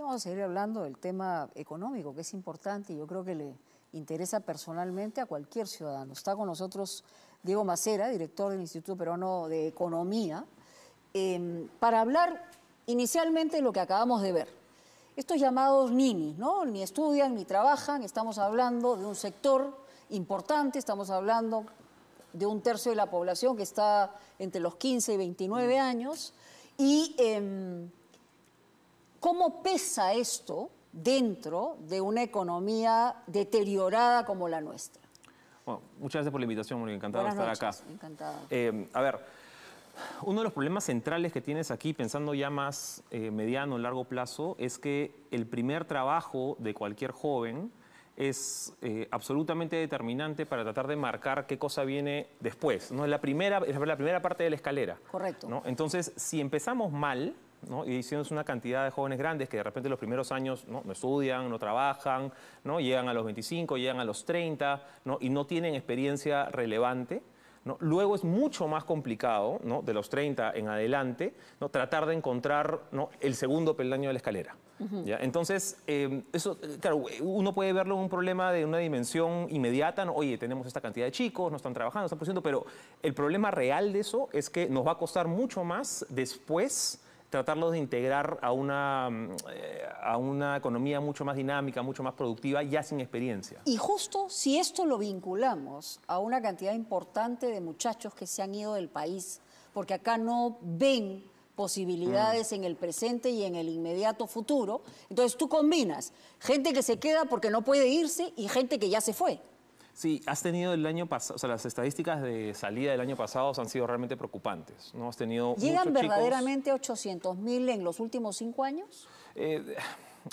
Vamos a seguir hablando del tema económico, que es importante y yo creo que le interesa personalmente a cualquier ciudadano. Está con nosotros Diego Macera, director del Instituto Peruano de Economía, em, para hablar inicialmente de lo que acabamos de ver. Estos llamados nini, ¿no? Ni estudian, ni trabajan, estamos hablando de un sector importante, estamos hablando de un tercio de la población que está entre los 15 y 29 años y... Em, ¿Cómo pesa esto dentro de una economía deteriorada como la nuestra? muchas gracias por la invitación, muy encantado de estar acá. Encantada. Eh, a ver, uno de los problemas centrales que tienes aquí, pensando ya más mediano eh, mediano, largo plazo, es que el primer trabajo de cualquier joven es eh, absolutamente determinante para tratar de marcar qué cosa viene después. ¿no? Es, la primera, la primera parte de la escalera. Correcto. Entonces, si empezamos mal, ¿no? Y es una cantidad de jóvenes grandes que de repente los primeros años no, estudian, no trabajan, ¿no? Llegan a los 25, llegan a los 30, ¿no? Y no tienen experiencia relevante. ¿No? Luego es mucho más complicado, ¿no? de los 30 en adelante, ¿no? tratar de encontrar el segundo peldaño de la escalera. ¿ya? Entonces, eh, eso, eh, claro, uno puede verlo en un problema de una dimensión inmediata, oye, tenemos esta cantidad de chicos, no están trabajando, están produciendo, pero el problema real de eso es que nos va a costar mucho más después tratarlos de integrar a una, mm, eh, a una economía mucho más dinámica, mucho más productiva, ya sin experiencia. Y justo si esto lo vinculamos a una cantidad importante de muchachos que se han ido del país, porque acá no ven posibilidades mm. en el presente y en el inmediato futuro. Entonces tú combinas gente que se queda porque no puede irse y gente que ya se fue. Sí, has tenido el año pasado, o sea, las estadísticas de salida del año pasado han sido realmente preocupantes. ¿no? Has tenido ¿Llegan verdaderamente 800.000 en los últimos cinco años? Eh,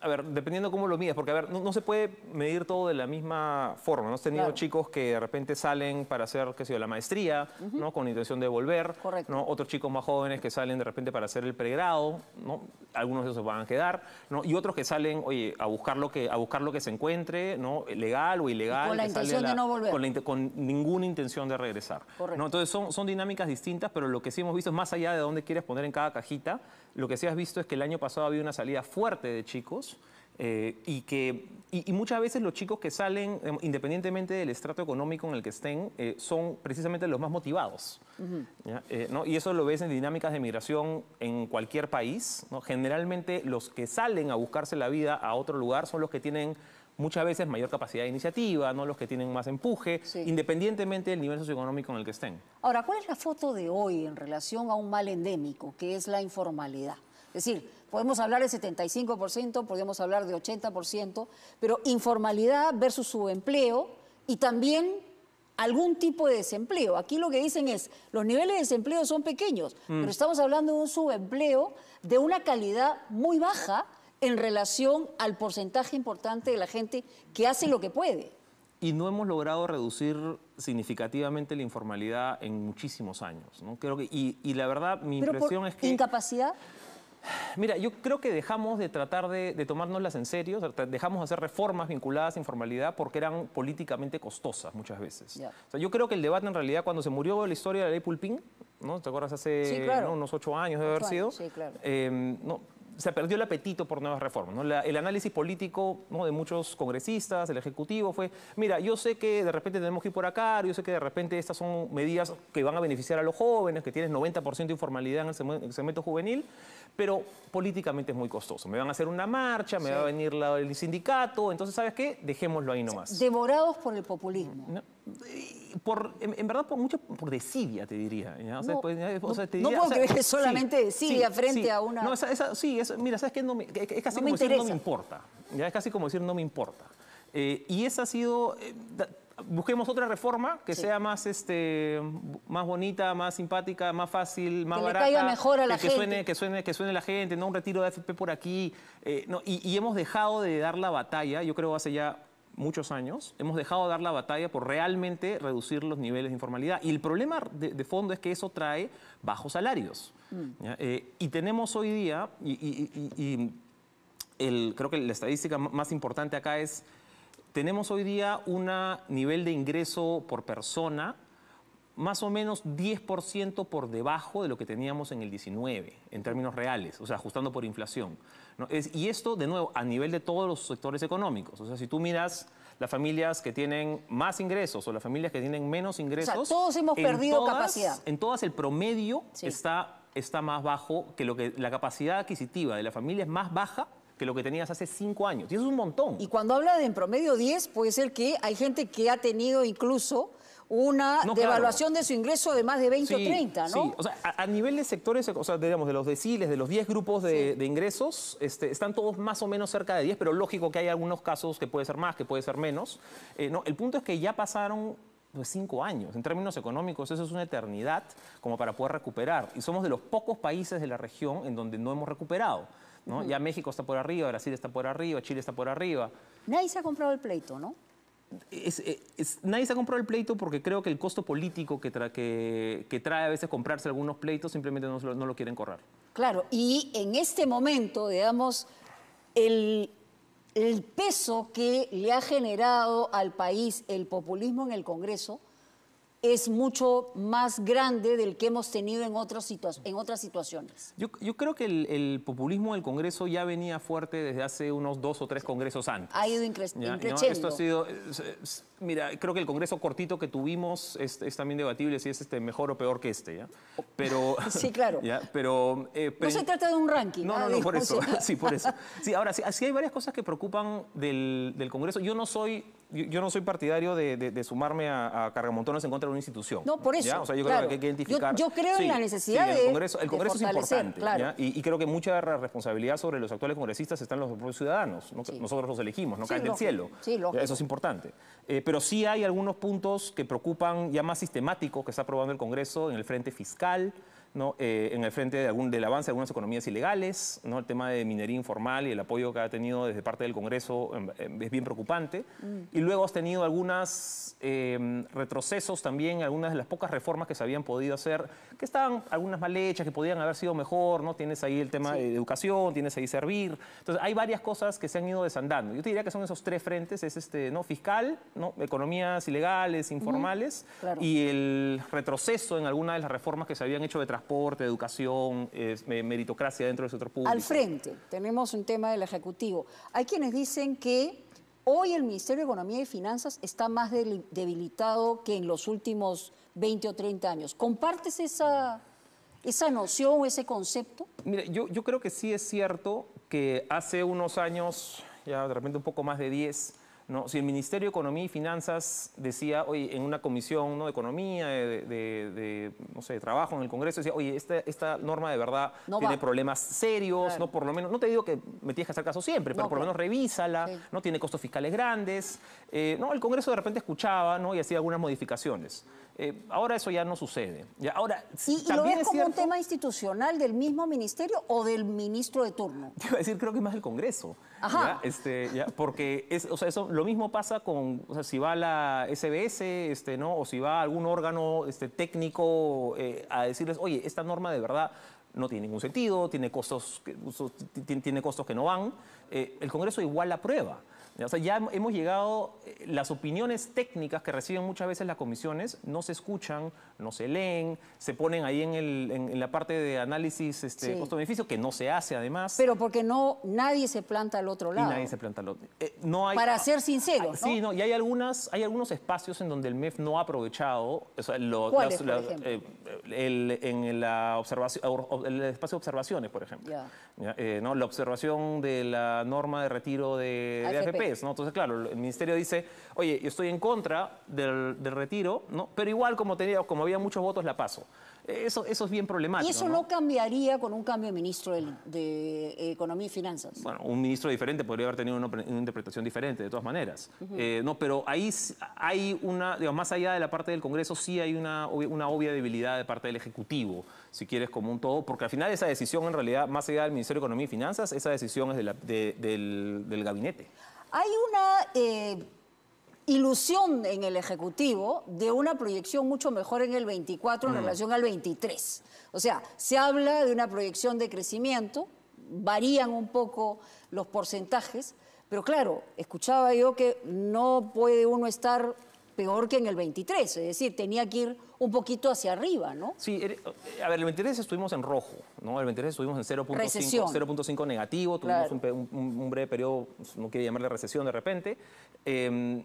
a ver, dependiendo cómo lo mides, porque a ver, no, se puede medir todo de la misma forma. ¿no? Has tenido chicos que de repente salen para hacer, qué sé yo, la maestría, ¿no? Con intención de volver. Correcto. Otros chicos más jóvenes que salen de repente para hacer el pregrado, ¿no? Algunos de esos van a quedar, ¿no? Y otros que salen, oye, a buscar lo que, a buscar lo que se encuentre, ¿no? Legal o ilegal. con la intención de no volver. Con, ninguna intención de regresar. Correcto. Entonces son, son dinámicas distintas, pero lo que sí hemos visto es más allá de dónde quieres poner en cada cajita, lo que sí has visto es que el año pasado había una salida fuerte de chicos eh, y que y, muchas veces los chicos que salen, em, independientemente del estrato económico en el que estén, eh, son precisamente los más motivados. Eh, ¿no? Y eso lo ves en dinámicas de migración en cualquier país. ¿no? Generalmente los que salen a buscarse la vida a otro lugar son los que tienen muchas veces mayor capacidad de iniciativa, ¿no? los que tienen más empuje, independientemente del nivel socioeconómico en el que estén. Ahora, ¿cuál es la foto de hoy en relación a un mal endémico, que es la informalidad? Es decir, Podemos hablar de 75%, podemos hablar de 80%, pero informalidad versus subempleo y también algún tipo de desempleo. Aquí lo que dicen es, los niveles de desempleo son pequeños, mm. pero estamos hablando de un subempleo de una calidad muy baja en relación al porcentaje importante de la gente que hace lo que puede. Y no hemos logrado reducir significativamente la informalidad en muchísimos años. ¿no? Creo que, y, la verdad, mi impresión es que... ¿Incapacidad? Mira, yo creo que dejamos de tratar de, tomárnoslas en serio, dejamos de hacer reformas vinculadas a informalidad porque eran políticamente costosas muchas veces. yo creo que el debate en realidad cuando se murió la historia de la ley Pulpín, ¿no? ¿Te acuerdas hace unos ocho años de haber sido? Sí, claro. Em, se perdió el apetito por nuevas reformas. el análisis político de muchos congresistas, el Ejecutivo, fue, mira, yo sé que de repente tenemos que ir por acá, yo sé que de repente estas son medidas que van a beneficiar a los jóvenes, que tienes 90% de informalidad en el segmento juvenil, pero políticamente es muy costoso. Me van a hacer una marcha, me va a venir el sindicato, entonces, ¿sabes qué? Dejémoslo ahí nomás. Devorados por el populismo por, en, verdad, por mucho, por desidia, te diría. no, puedo que solamente desidia frente a una... No, sí, mira, ¿sabes qué? es casi como decir no me importa. ¿ya? Es casi como decir no me importa. Eh, y esa ha sido... Eh, busquemos otra reforma que sea más, este, más bonita, más simpática, más fácil, más barata. Que caiga mejor a la gente. que, suene, que suene la gente, no un retiro de AFP por aquí. Eh, no, y, hemos dejado de dar la batalla, yo creo hace ya muchos años, hemos dejado de dar la batalla por realmente reducir los niveles de informalidad. Y el problema de, fondo es que eso trae bajos salarios. Mm. Eh, y tenemos hoy día, y, creo que la estadística más importante acá es, tenemos hoy día un nivel de ingreso por persona más o menos 10% por debajo de lo que teníamos en el 19, en términos reales, o sea, ajustando por inflación. y esto, de nuevo, a nivel de todos los sectores económicos. O sea, si tú miras las familias que tienen más ingresos o las familias que tienen menos ingresos... todos hemos perdido capacidad. En todas el promedio está, está más bajo, que lo que la capacidad adquisitiva de la familia es más baja que lo que tenías hace cinco años. Y eso es un montón. Y cuando habla de en promedio 10, puede ser que hay gente que ha tenido incluso una devaluación de su ingreso de más de 20 o 30, ¿no? Sí, o sea, a, nivel de sectores, o sea, digamos, de los deciles, de los 10 grupos de, ingresos, este, están todos más o menos cerca de 10, pero lógico que hay algunos casos que puede ser más, que puede ser menos. Eh, no, el punto es que ya pasaron pues cinco años. En términos económicos, eso es una eternidad como para poder recuperar. Y somos de los pocos países de la región en donde no hemos recuperado. Ya México está por arriba, Brasil está por arriba, Chile está por arriba. Nadie se ha comprado el pleito, ¿no? Eh, es, nadie se ha comprado el pleito porque creo que el costo político que, trae a veces comprarse algunos pleitos simplemente no, lo quieren correr. Claro, y en este momento, digamos, el, el peso que le ha generado al país el populismo en el Congreso es mucho más grande del que hemos tenido en, otras situaciones. Yo, creo que el, populismo del Congreso ya venía fuerte desde hace unos dos o tres congresos antes. Ha ido increciendo. Esto ha sido, mira, creo que el Congreso cortito que tuvimos es, también debatible si es este mejor o peor que este, ¿ya? Pero, sí, claro. Pero, eh, no se trata de un ranking. No, ¿ah? no, no, por eso. sí, por eso. Sí, ahora, sí, hay varias cosas que preocupan del, Congreso. Yo no soy, yo, no soy partidario de, sumarme a, a en contra de institución. No, por eso. yo creo que hay que identificar. Yo, creo en la necesidad de. El Congreso, es importante. Y, creo que mucha responsabilidad sobre los actuales congresistas están los propios ciudadanos. Nosotros los elegimos, no caen del cielo. Eso es importante. Eh, pero sí hay algunos puntos que preocupan ya más sistemáticos que está aprobando el Congreso en el frente fiscal. ¿no? Eh, en el frente de algún, del avance de algunas economías ilegales, ¿no? el tema de minería informal y el apoyo que ha tenido desde parte del Congreso em, em, es bien preocupante. Mm. Y luego has tenido algunos em, retrocesos también, algunas de las pocas reformas que se habían podido hacer, que estaban algunas mal hechas, que podían haber sido mejor, ¿no? tienes ahí el tema de educación, tienes ahí servir. Entonces hay varias cosas que se han ido desandando. Yo te diría que son esos tres frentes, es este, ¿no? fiscal, ¿no? economías ilegales, informales, y el retroceso en algunas de las reformas que se habían hecho detrás transporte, educación, meritocracia dentro del sector público. Al frente, tenemos un tema del Ejecutivo. Hay quienes dicen que hoy el Ministerio de Economía y Finanzas está más debilitado que en los últimos 20 o 30 años. ¿Compartes esa, esa noción o ese concepto? Mire, yo, yo creo que sí es cierto que hace unos años, ya de repente un poco más de 10, ¿no? Si el Ministerio de Economía y Finanzas decía, oye, en una comisión ¿no? de economía, de, no sé, trabajo en el Congreso, decía, oye, esta, esta norma de verdad tiene problemas serios, no por lo menos, no te digo que me tienes que hacer caso siempre, pero por lo menos revísala, no tiene costos fiscales grandes. Eh, no, el Congreso de repente escuchaba ¿no? y hacía algunas modificaciones. Eh, ahora eso ya no sucede. Ya, ahora, ¿Y, lo como un tema institucional del mismo ministerio o del ministro de turno? Te iba a decir, creo que más el Congreso. Este, porque eso, lo mismo pasa con si va la SBS este, ¿no? o si va algún órgano este, técnico eh, a decirles, oye, esta norma de verdad no tiene ningún sentido, tiene costos que, tiene costos que no van. Eh, el Congreso igual la prueba ya hemos llegado, eh, las opiniones técnicas que reciben muchas veces las comisiones no se escuchan, no se leen, se ponen ahí en, el, en la parte de análisis este, costo-beneficio, que no se hace además. Pero porque no, nadie se planta al otro lado. nadie se planta al otro lado. Eh, no hay, Para ser sincero, Sí, no, y hay, algunas, hay algunos espacios en donde el MEF no ha aprovechado, eh, el, en el espacio de observaciones, por ejemplo. La observación de la norma de retiro de, ¿no? Entonces, claro, el ministerio dice, oye, yo estoy en contra del, retiro, ¿no? Pero igual como, tenía, como había muchos votos, la paso. Eso, eso es bien problemático. ¿Y eso no, cambiaría con un cambio de ministro de, Economía y Finanzas? Bueno, un ministro diferente podría haber tenido una, interpretación diferente, de todas maneras. Eh, no, pero ahí hay una, digamos, más allá de la parte del Congreso, sí hay una, una obvia debilidad de parte del Ejecutivo, si quieres, como un todo, porque al final esa decisión, en realidad, más allá del Ministerio de Economía y Finanzas, esa decisión es del, del gabinete. Hay una eh, ilusión en el Ejecutivo de una proyección mucho mejor en el 24 en mm. relación al 23. O sea, se habla de una proyección de crecimiento, varían un poco los porcentajes, pero claro, escuchaba yo que no puede uno estar peor que en el 23, es decir, tenía que ir un poquito hacia arriba, ¿no? Sí, er, a ver, el 23 estuvimos en rojo, ¿no? El 23 estuvimos en 0.5 negativo, tuvimos un, breve periodo, pues, no quiero llamarle recesión de repente. Em,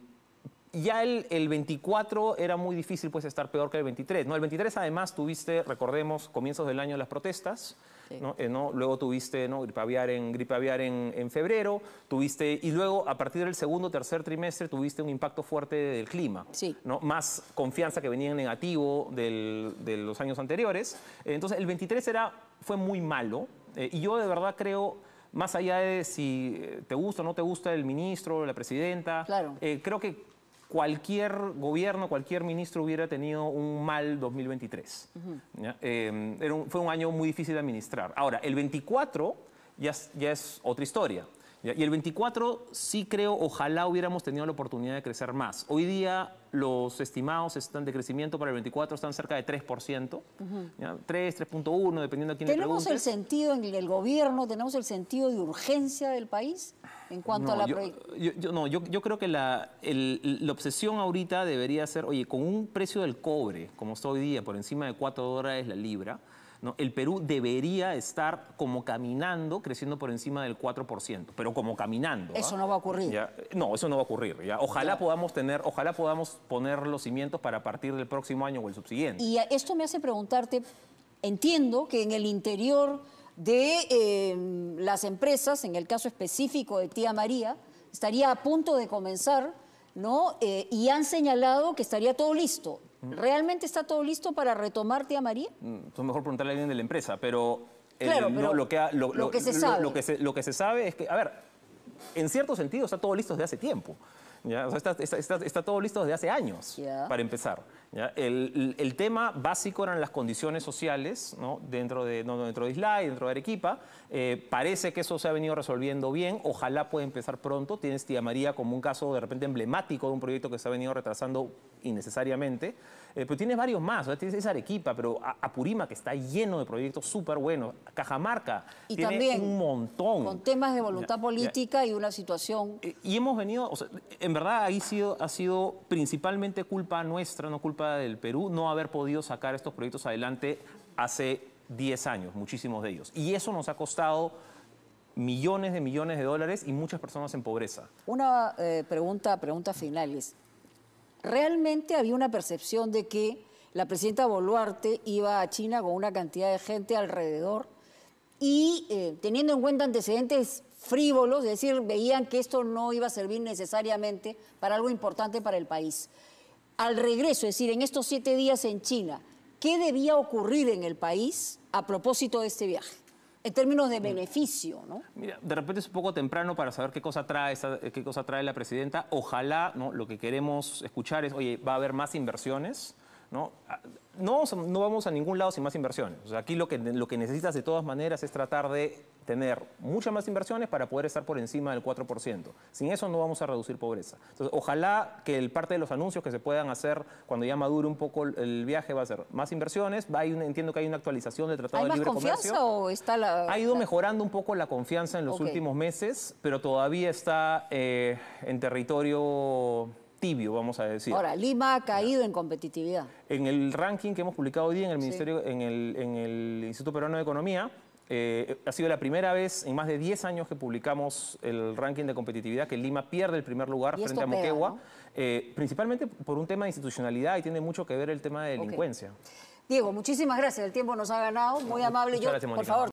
ya el, el, 24 era muy difícil pues estar peor que el 23. ¿no? El 23 además tuviste, recordemos, comienzos del año las protestas, eh, ¿no? luego tuviste ¿no? gripe aviar, en, gripe aviar en, en, febrero, tuviste, y luego a partir del segundo tercer trimestre tuviste un impacto fuerte del clima, sí. ¿no? más confianza que venía en negativo de los años anteriores. Entonces el 23 era, fue muy malo eh, y yo de verdad creo más allá de si eh, te gusta o no te gusta el ministro, la presidenta, claro. creo que cualquier gobierno, cualquier ministro hubiera tenido un mal 2023. Eh, fue un año muy difícil de administrar. Ahora, el 24 ya es otra historia. Y el 24 sí creo, ojalá hubiéramos tenido la oportunidad de crecer más. Hoy día los estimados están de crecimiento para el 24 están cerca de 3%, 3, 3.1, dependiendo de quién ¿Tenemos el sentido en el gobierno, tenemos el sentido de urgencia del país en cuanto a la... Yo, yo, no, yo, creo que la, la, obsesión ahorita debería ser, oye, con un precio del cobre, como está hoy día, por encima de 4 dólares la libra, ¿no? el Perú debería estar como caminando, creciendo por encima del 4%, pero como caminando. ¿ah? Eso no va a ocurrir. Ya, no, eso no va a ocurrir. Ojalá podamos tener, ojalá podamos poner los cimientos para partir del próximo año o el subsiguiente. Y esto me hace preguntarte, entiendo que en el interior de eh, las empresas, en el caso específico de Tía María, estaría a punto de comenzar, ¿no? Eh, y han señalado que estaría todo listo. ¿Realmente está todo listo para retomarte a María? Mm, es mejor preguntarle a alguien de la empresa, pero... Eh, lo, que, se sabe. lo que se sabe es que, a ver, en cierto sentido está todo listo desde hace tiempo. está, todo listo desde hace años, para empezar. El, tema básico eran las condiciones sociales dentro, de, no, dentro de dentro de Arequipa. Eh, parece que eso se ha venido resolviendo bien. Ojalá pueda empezar pronto. Tienes Tía María como un caso de repente emblemático de un proyecto que se ha venido retrasando innecesariamente. Eh, pero tienes varios más, o tienes Arequipa, pero Apurima, que está lleno de proyectos súper buenos, Cajamarca, tiene un montón. Con temas de voluntad política y una situación. Eh, y hemos venido, en verdad ahí ha sido principalmente culpa nuestra, no culpa del Perú, no haber podido sacar estos proyectos adelante hace 10 años, muchísimos de ellos. Y eso nos ha costado millones de millones de dólares y muchas personas en pobreza. Una eh, pregunta, pregunta final es, realmente había una percepción de que la presidenta Boluarte iba a China con una cantidad de gente alrededor y eh, teniendo en cuenta antecedentes frívolos, es decir, veían que esto no iba a servir necesariamente para algo importante para el país. Al regreso, es decir, en estos siete días en China, ¿qué debía ocurrir en el país a propósito de este viaje? en términos de beneficio, ¿no? Mira, de repente es un poco temprano para saber qué cosa trae, qué cosa trae la presidenta. Ojalá, Lo que queremos escuchar es, oye, va a haber más inversiones ¿no? No, no vamos a ningún lado sin más inversiones. aquí lo que, lo que necesitas de todas maneras es tratar de tener muchas más inversiones para poder estar por encima del 4%. Sin eso no vamos a reducir pobreza. ojalá que el parte de los anuncios que se puedan hacer cuando ya madure un poco el viaje va a ser más inversiones. entiendo que hay una actualización del Tratado de Libre Comercio. ¿Hay más confianza o está la...? Ha ido mejorando un poco la confianza en los últimos meses, pero todavía está eh, en territorio tibio, vamos a decir. Ahora, Lima ha caído en competitividad. En el ranking que hemos publicado hoy en el, Ministerio, en, el, Instituto Peruano de Economía, eh, ha sido la primera vez en más de 10 años que publicamos el ranking de competitividad que Lima pierde el primer lugar frente a Moquegua, eh, principalmente por un tema de institucionalidad y tiene mucho que ver el tema de delincuencia. Diego, muchísimas gracias. El tiempo nos ha ganado. Muy amable. Yo, por favor.